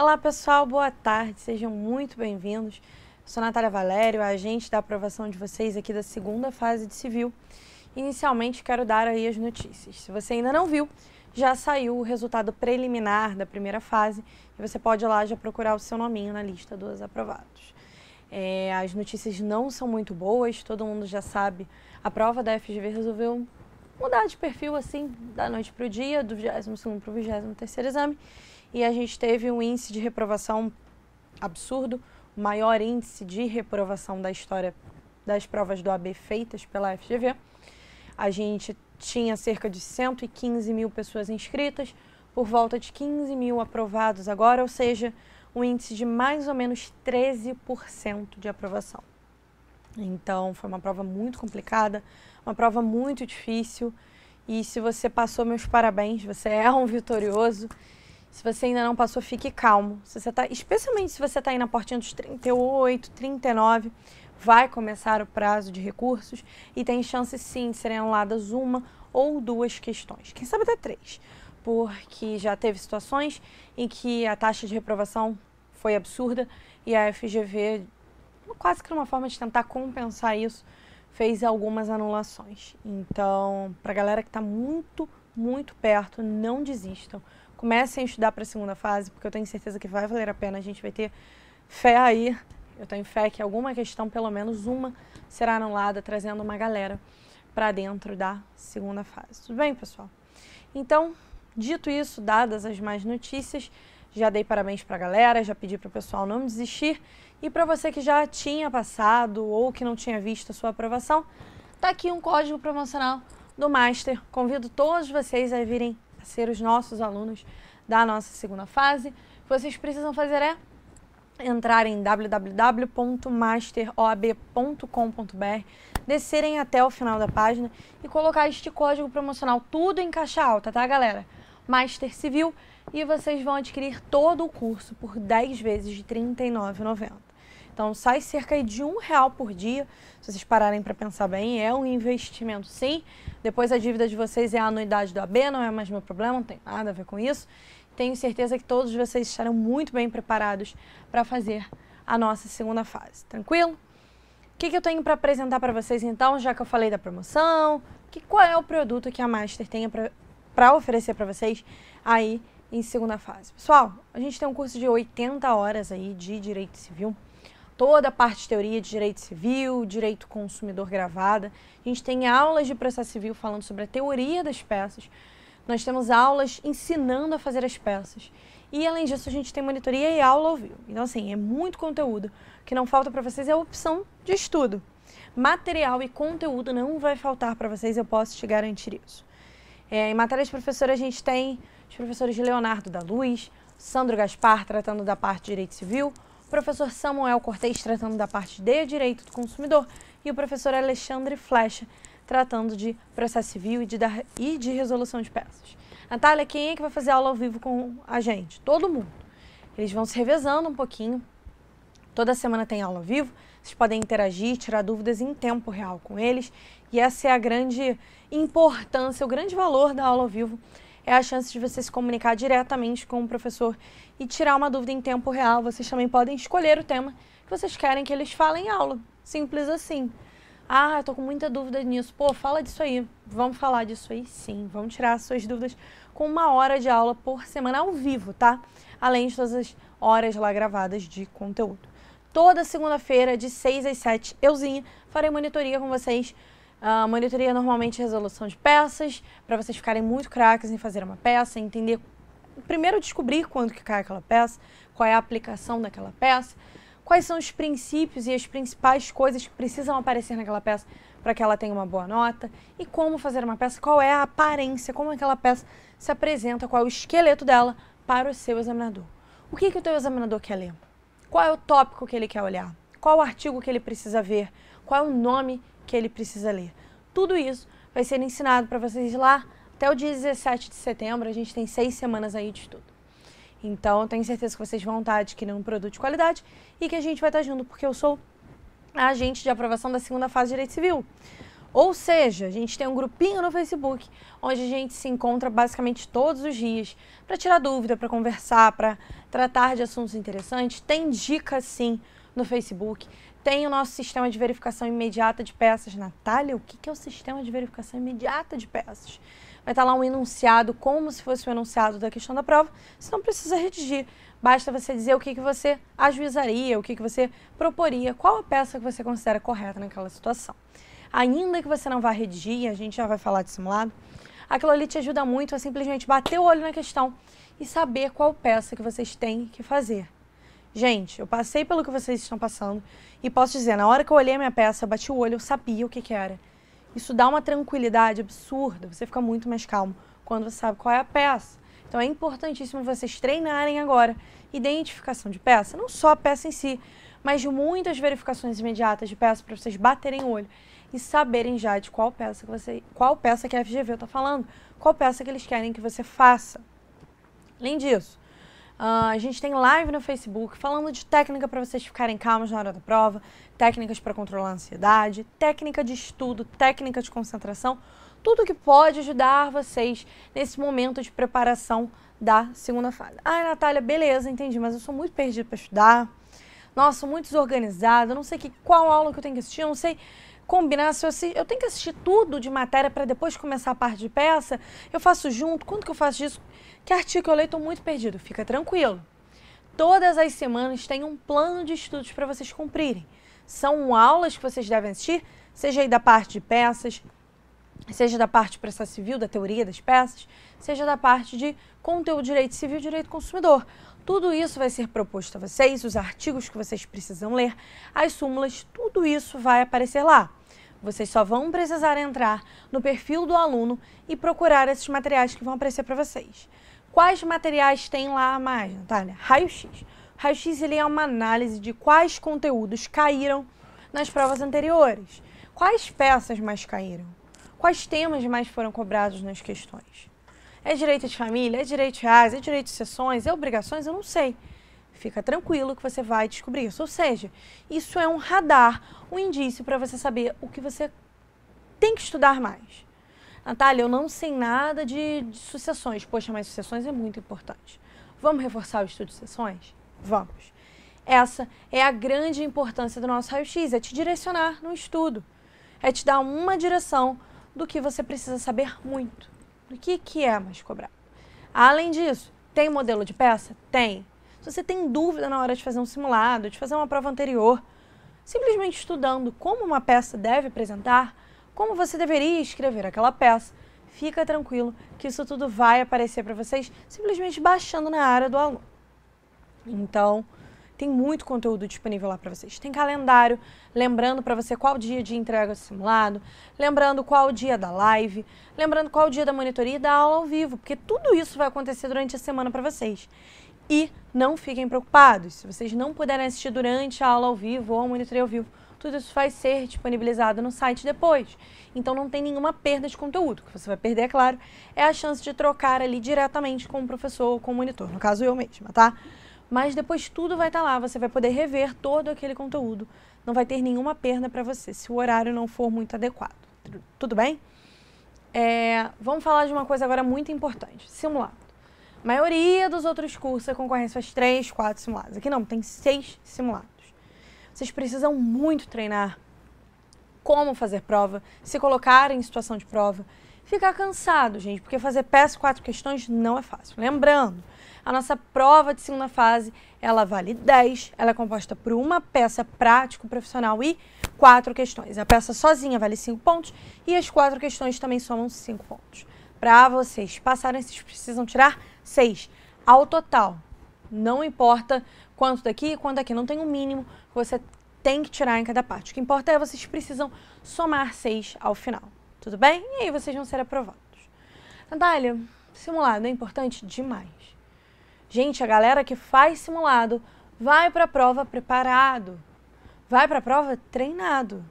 Olá pessoal, boa tarde, sejam muito bem-vindos. Sou Natália Valério, agente da aprovação de vocês aqui da segunda fase de civil. Inicialmente quero dar aí as notícias. Se você ainda não viu, já saiu o resultado preliminar da primeira fase e você pode ir lá já procurar o seu nominho na lista dos aprovados. É, as notícias não são muito boas, todo mundo já sabe. A prova da FGV resolveu mudar de perfil assim, da noite para o dia, do 22º para o 23º exame e a gente teve um índice de reprovação absurdo, o maior índice de reprovação da história das provas do AB feitas pela FGV. A gente tinha cerca de 115 mil pessoas inscritas, por volta de 15 mil aprovados agora, ou seja, um índice de mais ou menos 13% de aprovação. Então, foi uma prova muito complicada, uma prova muito difícil. E se você passou, meus parabéns, você é um vitorioso. Se você ainda não passou, fique calmo. Se você tá, especialmente se você está aí na portinha dos 38, 39, vai começar o prazo de recursos e tem chance sim de serem anuladas uma ou duas questões. Quem sabe até três, porque já teve situações em que a taxa de reprovação foi absurda e a FGV, quase que uma forma de tentar compensar isso, fez algumas anulações. Então, para a galera que está muito, muito perto, não desistam comecem a estudar para a segunda fase, porque eu tenho certeza que vai valer a pena. A gente vai ter fé aí. Eu tenho fé que alguma questão, pelo menos uma, será anulada, trazendo uma galera para dentro da segunda fase. Tudo bem, pessoal? Então, dito isso, dadas as mais notícias, já dei parabéns para a galera, já pedi para o pessoal não desistir. E para você que já tinha passado ou que não tinha visto a sua aprovação, tá aqui um código promocional do Master. Convido todos vocês a virem a ser os nossos alunos da nossa segunda fase, vocês precisam fazer é entrar em www.masteroab.com.br, descerem até o final da página e colocar este código promocional tudo em caixa alta, tá, galera? Master Civil e vocês vão adquirir todo o curso por 10 vezes de R$ 39,90. Então sai cerca de um real por dia. Se vocês pararem para pensar bem, é um investimento sim. Depois a dívida de vocês é a anuidade do AB, não é mais meu problema, não tem nada a ver com isso. Tenho certeza que todos vocês estarão muito bem preparados para fazer a nossa segunda fase. Tranquilo? O que, que eu tenho para apresentar para vocês então, já que eu falei da promoção? Que, qual é o produto que a Master tem para oferecer para vocês aí em segunda fase? Pessoal, a gente tem um curso de 80 horas aí de Direito Civil toda a parte de teoria de direito civil, direito consumidor gravada. A gente tem aulas de processo civil falando sobre a teoria das peças. Nós temos aulas ensinando a fazer as peças. E além disso, a gente tem monitoria e aula ao vivo. Então, assim, é muito conteúdo. O que não falta para vocês é a opção de estudo. Material e conteúdo não vai faltar para vocês, eu posso te garantir isso. É, em matéria de professor, a gente tem os professores Leonardo da Luz, Sandro Gaspar, tratando da parte de direito civil, o professor Samuel Cortez tratando da parte de direito do consumidor e o professor Alexandre Flecha tratando de processo civil e de, e de resolução de peças. Natália, quem é que vai fazer aula ao vivo com a gente? Todo mundo. Eles vão se revezando um pouquinho. Toda semana tem aula ao vivo. Vocês podem interagir, tirar dúvidas em tempo real com eles. E essa é a grande importância, o grande valor da aula ao vivo é a chance de você se comunicar diretamente com o professor e tirar uma dúvida em tempo real. Vocês também podem escolher o tema que vocês querem que eles falem em aula. Simples assim. Ah, eu tô com muita dúvida nisso. Pô, fala disso aí. Vamos falar disso aí sim. Vamos tirar suas dúvidas com uma hora de aula por semana ao vivo, tá? Além de todas as horas lá gravadas de conteúdo. Toda segunda-feira, de 6 às 7, euzinha, farei monitoria com vocês Uh, monitoria normalmente é resolução de peças, para vocês ficarem muito craques em fazer uma peça, entender, primeiro descobrir quando que cai aquela peça, qual é a aplicação daquela peça, quais são os princípios e as principais coisas que precisam aparecer naquela peça para que ela tenha uma boa nota, e como fazer uma peça, qual é a aparência, como aquela peça se apresenta, qual é o esqueleto dela para o seu examinador. O que, que o teu examinador quer ler? Qual é o tópico que ele quer olhar? Qual o artigo que ele precisa ver? Qual é o nome que ele precisa ler. Tudo isso vai ser ensinado para vocês lá até o dia 17 de setembro. A gente tem seis semanas aí de estudo. Então, tenho certeza que vocês vão estar adquirindo um produto de qualidade e que a gente vai estar junto, porque eu sou a agente de aprovação da segunda fase de Direito Civil. Ou seja, a gente tem um grupinho no Facebook onde a gente se encontra basicamente todos os dias para tirar dúvida, para conversar, para tratar de assuntos interessantes. Tem dicas sim no Facebook. Tem o nosso sistema de verificação imediata de peças. Natália, o que é o sistema de verificação imediata de peças? Vai estar tá lá um enunciado, como se fosse o um enunciado da questão da prova. Você não precisa redigir. Basta você dizer o que, que você ajuizaria, o que, que você proporia, qual a peça que você considera correta naquela situação. Ainda que você não vá redigir, a gente já vai falar de simulado, aquilo ali te ajuda muito a simplesmente bater o olho na questão e saber qual peça que vocês têm que fazer. Gente, eu passei pelo que vocês estão passando e posso dizer, na hora que eu olhei a minha peça, eu bati o olho, eu sabia o que, que era. Isso dá uma tranquilidade absurda, você fica muito mais calmo quando você sabe qual é a peça. Então é importantíssimo vocês treinarem agora identificação de peça, não só a peça em si, mas de muitas verificações imediatas de peça para vocês baterem o olho e saberem já de qual peça que você, qual peça que a FGV está falando, qual peça que eles querem que você faça. Além disso, Uh, a gente tem live no Facebook falando de técnica para vocês ficarem calmos na hora da prova, técnicas para controlar a ansiedade, técnica de estudo, técnica de concentração, tudo que pode ajudar vocês nesse momento de preparação da segunda fase. Ai, Natália, beleza, entendi, mas eu sou muito perdida para estudar. Nossa, muito desorganizada, não sei que, qual aula que eu tenho que assistir, não sei combinar, se eu, eu tenho que assistir tudo de matéria para depois começar a parte de peça, eu faço junto, quanto que eu faço disso? Que artigo que eu leio, estou muito perdido, fica tranquilo. Todas as semanas tem um plano de estudos para vocês cumprirem. São aulas que vocês devem assistir, seja aí da parte de peças, seja da parte de processo civil, da teoria das peças, seja da parte de conteúdo direito civil e direito consumidor. Tudo isso vai ser proposto a vocês, os artigos que vocês precisam ler, as súmulas, tudo isso vai aparecer lá. Vocês só vão precisar entrar no perfil do aluno e procurar esses materiais que vão aparecer para vocês. Quais materiais tem lá mais, Natália? Raio-X. Raio-X ele é uma análise de quais conteúdos caíram nas provas anteriores. Quais peças mais caíram? Quais temas mais foram cobrados nas questões? É direito de família? É direito de reais? É direito de sessões? É obrigações? Eu não sei. Fica tranquilo que você vai descobrir isso. Ou seja, isso é um radar, um indício para você saber o que você tem que estudar mais. Natália, eu não sei nada de, de sucessões. Poxa, mas sucessões é muito importante. Vamos reforçar o estudo de sucessões? Vamos. Essa é a grande importância do nosso raio-x, é te direcionar no estudo. É te dar uma direção do que você precisa saber muito. Do que, que é mais cobrado. Além disso, tem modelo de peça? Tem. Se você tem dúvida na hora de fazer um simulado, de fazer uma prova anterior, simplesmente estudando como uma peça deve apresentar, como você deveria escrever aquela peça, fica tranquilo que isso tudo vai aparecer para vocês simplesmente baixando na área do aluno. Então, tem muito conteúdo disponível lá para vocês. Tem calendário, lembrando para você qual dia de entrega do simulado, lembrando qual dia da live, lembrando qual dia da monitoria e da aula ao vivo, porque tudo isso vai acontecer durante a semana para vocês. E não fiquem preocupados, se vocês não puderem assistir durante a aula ao vivo ou ao monitoria ao vivo, tudo isso vai ser disponibilizado no site depois. Então não tem nenhuma perda de conteúdo. O que você vai perder, é claro, é a chance de trocar ali diretamente com o professor ou com o monitor, no caso eu mesma, tá? Mas depois tudo vai estar tá lá, você vai poder rever todo aquele conteúdo. Não vai ter nenhuma perda para você, se o horário não for muito adequado. Tudo bem? É, vamos falar de uma coisa agora muito importante, Simular. A maioria dos outros cursos a é concorrência faz três, quatro simulados. Aqui não, tem seis simulados. Vocês precisam muito treinar como fazer prova, se colocar em situação de prova, ficar cansado, gente, porque fazer peça quatro questões não é fácil. Lembrando, a nossa prova de segunda fase, ela vale 10, ela é composta por uma peça prático profissional e quatro questões. A peça sozinha vale 5 pontos e as quatro questões também somam 5 pontos. Para vocês passarem, vocês precisam tirar seis ao total. Não importa quanto daqui e quanto daqui, não tem um mínimo que você tem que tirar em cada parte. O que importa é vocês precisam somar seis ao final, tudo bem? E aí vocês vão ser aprovados. Natália, simulado é importante demais. Gente, a galera que faz simulado vai para a prova preparado, vai para a prova treinado,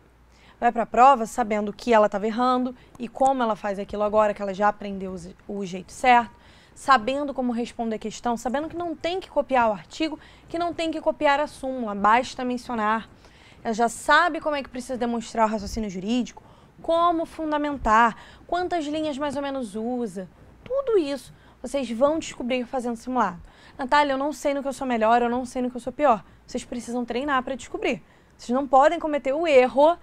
vai para a prova sabendo que ela estava errando e como ela faz aquilo agora, que ela já aprendeu o jeito certo sabendo como responder a questão, sabendo que não tem que copiar o artigo, que não tem que copiar a súmula, basta mencionar. Ela já sabe como é que precisa demonstrar o raciocínio jurídico, como fundamentar, quantas linhas mais ou menos usa. Tudo isso vocês vão descobrir fazendo simulado. Natália, eu não sei no que eu sou melhor, eu não sei no que eu sou pior. Vocês precisam treinar para descobrir. Vocês não podem cometer o erro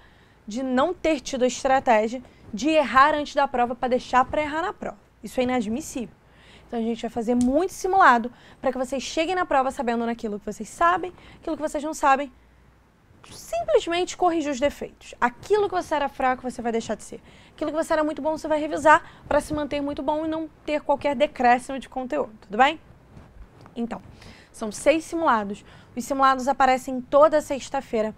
de não ter tido a estratégia de errar antes da prova para deixar para errar na prova. Isso é inadmissível. Então a gente vai fazer muito simulado para que vocês cheguem na prova sabendo naquilo que vocês sabem, aquilo que vocês não sabem. Simplesmente corrigir os defeitos. Aquilo que você era fraco, você vai deixar de ser. Aquilo que você era muito bom, você vai revisar para se manter muito bom e não ter qualquer decréscimo de conteúdo, tudo bem? Então, são seis simulados. Os simulados aparecem toda sexta-feira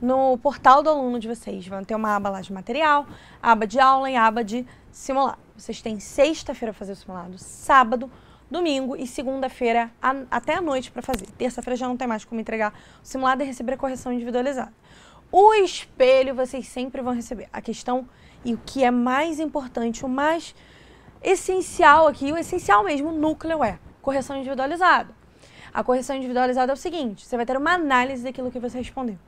no portal do aluno de vocês. Vão ter uma aba lá de material, aba de aula e aba de simulado. Vocês têm sexta-feira para fazer o simulado, sábado, domingo e segunda-feira até a noite para fazer. Terça-feira já não tem mais como entregar o simulado e receber a correção individualizada. O espelho vocês sempre vão receber. A questão e o que é mais importante, o mais essencial aqui, o essencial mesmo, o núcleo é correção individualizada. A correção individualizada é o seguinte: você vai ter uma análise daquilo que você respondeu.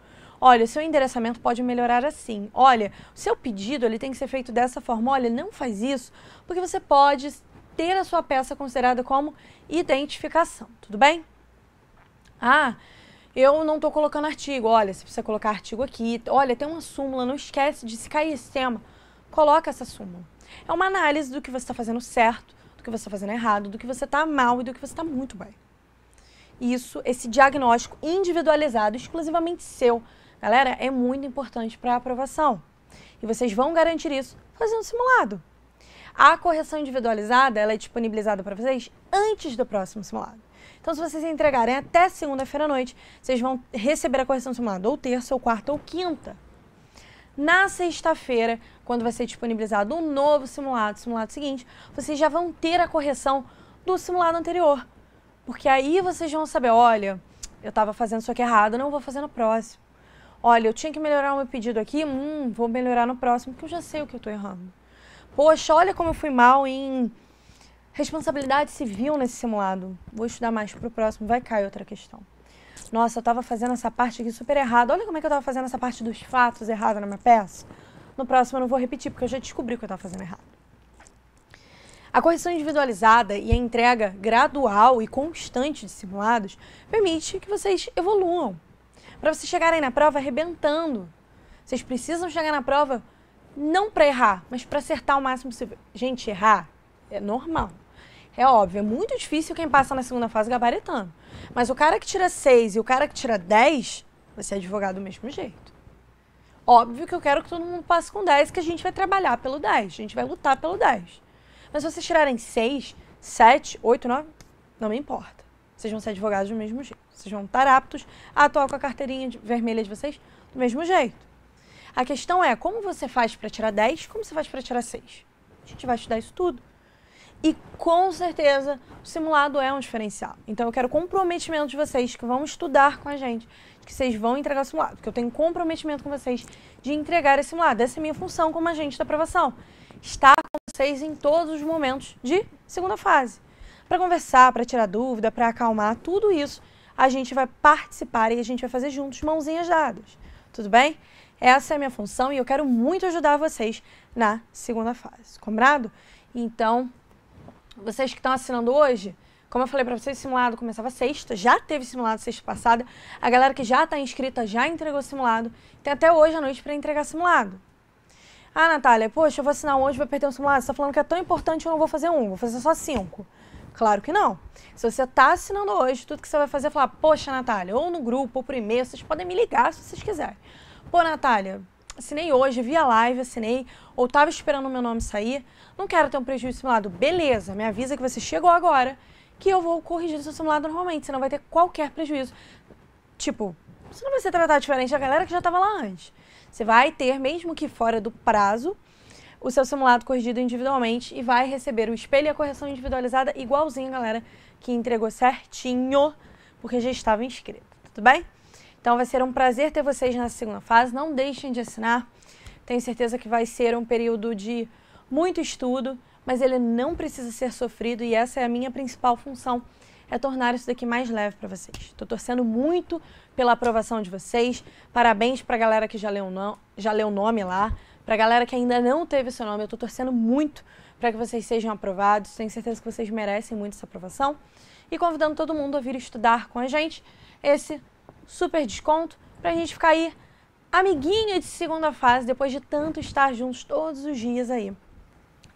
Olha, seu endereçamento pode melhorar assim. Olha, o seu pedido ele tem que ser feito dessa forma. Olha, não faz isso, porque você pode ter a sua peça considerada como identificação. Tudo bem? Ah, eu não estou colocando artigo. Olha, você precisa colocar artigo aqui. Olha, tem uma súmula, não esquece de se cair esse tema. Coloca essa súmula. É uma análise do que você está fazendo certo, do que você está fazendo errado, do que você está mal e do que você está muito bem isso, esse diagnóstico individualizado, exclusivamente seu. Galera, é muito importante para a aprovação. E vocês vão garantir isso fazendo simulado. A correção individualizada ela é disponibilizada para vocês antes do próximo simulado. Então, se vocês entregarem até segunda-feira à noite, vocês vão receber a correção simulada ou terça, ou quarta, ou quinta. Na sexta-feira, quando vai ser disponibilizado um novo simulado, simulado seguinte, vocês já vão ter a correção do simulado anterior. Porque aí vocês vão saber, olha, eu estava fazendo isso aqui errado, não vou fazer no próximo. Olha, eu tinha que melhorar o meu pedido aqui, hum, vou melhorar no próximo, porque eu já sei o que eu estou errando. Poxa, olha como eu fui mal em responsabilidade civil nesse simulado. Vou estudar mais para o próximo, vai cair outra questão. Nossa, eu estava fazendo essa parte aqui super errada. Olha como é que eu estava fazendo essa parte dos fatos errada na minha peça. No próximo eu não vou repetir, porque eu já descobri o que eu estava fazendo errado. A correção individualizada e a entrega gradual e constante de simulados permite que vocês evoluam. Para vocês chegarem na prova arrebentando. Vocês precisam chegar na prova não para errar, mas para acertar o máximo possível. Gente, errar é normal. É óbvio, é muito difícil quem passa na segunda fase gabaritando. Mas o cara que tira 6 e o cara que tira 10, vai ser advogado do mesmo jeito. Óbvio que eu quero que todo mundo passe com 10, que a gente vai trabalhar pelo 10, a gente vai lutar pelo 10. Mas se vocês tirarem 6, 7, 8, 9, não me importa. Vocês vão ser advogados do mesmo jeito. Vocês vão estar aptos a atuar com a carteirinha de, vermelha de vocês do mesmo jeito. A questão é como você faz para tirar 10, como você faz para tirar 6. A gente vai estudar isso tudo. E com certeza o simulado é um diferencial. Então eu quero comprometimento de vocês que vão estudar com a gente, que vocês vão entregar o simulado, que eu tenho comprometimento com vocês de entregar esse simulado. Essa é a minha função como agente da aprovação estar com vocês em todos os momentos de segunda fase. Para conversar, para tirar dúvida, para acalmar, tudo isso a gente vai participar e a gente vai fazer juntos, mãozinhas dadas. Tudo bem? Essa é a minha função e eu quero muito ajudar vocês na segunda fase, Combrado? Então, vocês que estão assinando hoje, como eu falei para vocês, o simulado começava sexta, já teve simulado sexta passada. A galera que já está inscrita já entregou simulado. Tem até hoje à noite para entregar simulado, ah, Natália, poxa, eu vou assinar um hoje, vou perder um simulado. Você está falando que é tão importante, eu não vou fazer um, vou fazer só cinco. Claro que não. Se você está assinando hoje, tudo que você vai fazer é falar, poxa, Natália, ou no grupo, ou por e-mail, vocês podem me ligar se vocês quiserem. Pô, Natália, assinei hoje, via live, assinei, ou estava esperando o meu nome sair, não quero ter um prejuízo simulado. Beleza, me avisa que você chegou agora, que eu vou corrigir o seu simulado normalmente, você não vai ter qualquer prejuízo. Tipo, você não vai ser tratado diferente da galera que já estava lá antes. Você vai ter, mesmo que fora do prazo, o seu simulado corrigido individualmente e vai receber o espelho e a correção individualizada igualzinho, galera, que entregou certinho, porque já estava inscrito, tudo bem? Então vai ser um prazer ter vocês na segunda fase, não deixem de assinar. Tenho certeza que vai ser um período de muito estudo, mas ele não precisa ser sofrido e essa é a minha principal função é tornar isso daqui mais leve para vocês. Estou torcendo muito pela aprovação de vocês. Parabéns para a galera que já leu, já leu o nome lá. Para a galera que ainda não teve seu nome, eu estou torcendo muito para que vocês sejam aprovados. Tenho certeza que vocês merecem muito essa aprovação. E convidando todo mundo a vir estudar com a gente esse super desconto para a gente ficar aí amiguinha de segunda fase depois de tanto estar juntos todos os dias aí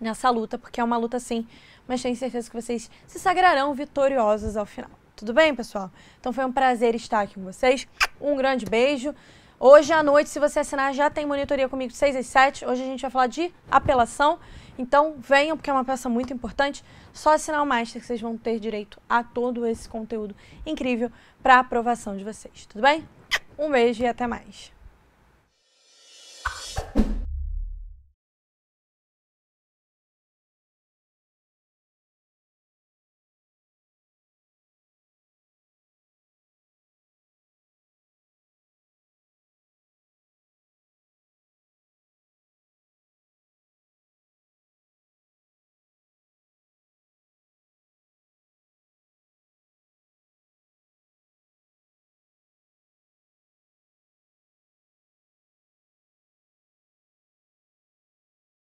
nessa luta, porque é uma luta sim, mas tenho certeza que vocês se sagrarão vitoriosos ao final. Tudo bem, pessoal? Então foi um prazer estar aqui com vocês. Um grande beijo. Hoje à noite, se você assinar, já tem monitoria comigo 6 às 7. Hoje a gente vai falar de apelação. Então venham, porque é uma peça muito importante. Só assinar o Master que vocês vão ter direito a todo esse conteúdo incrível para aprovação de vocês. Tudo bem? Um beijo e até mais.